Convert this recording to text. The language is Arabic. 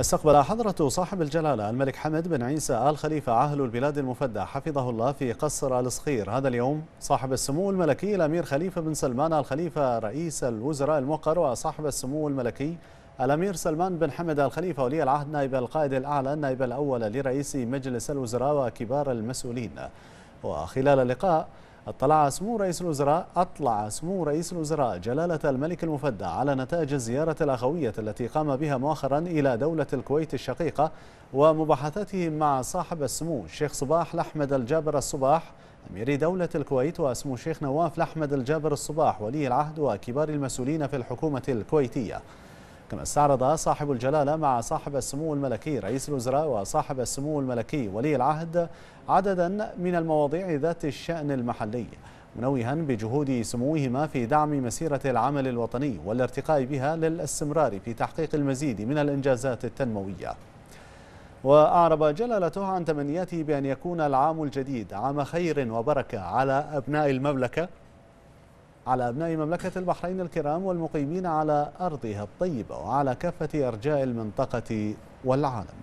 استقبل حضرة صاحب الجلالة الملك حمد بن عيسى آل خليفة عهل البلاد المفدى حفظه الله في قصر الصخير هذا اليوم صاحب السمو الملكي الأمير خليفة بن سلمان آل خليفة رئيس الوزراء الموقر وصاحب السمو الملكي الأمير سلمان بن حمد آل خليفة ولي العهد نائب القائد الأعلى النائب الأول لرئيس مجلس الوزراء وكبار المسؤولين وخلال اللقاء اطلع سمو رئيس الوزراء أطلع سمو رئيس الوزراء جلالة الملك المفدى على نتائج الزيارة الأخوية التي قام بها مؤخرا إلى دولة الكويت الشقيقة ومباحثاته مع صاحب السمو الشيخ صباح لأحمد الجابر الصباح أمير دولة الكويت واسمو الشيخ نواف لأحمد الجابر الصباح ولي العهد وكبار المسؤولين في الحكومة الكويتية كما استعرض صاحب الجلالة مع صاحب السمو الملكي رئيس الوزراء وصاحب السمو الملكي ولي العهد عددا من المواضيع ذات الشأن المحلي منوها بجهود سموهما في دعم مسيرة العمل الوطني والارتقاء بها للاستمرار في تحقيق المزيد من الإنجازات التنموية وأعرب جلالته عن تمنياته بأن يكون العام الجديد عام خير وبركة على أبناء المملكة على أبناء مملكة البحرين الكرام والمقيمين على أرضها الطيبة وعلى كافة أرجاء المنطقة والعالم